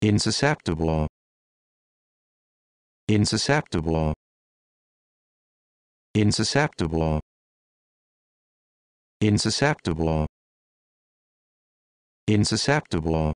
insusceptible insusceptible insusceptible insusceptible insusceptible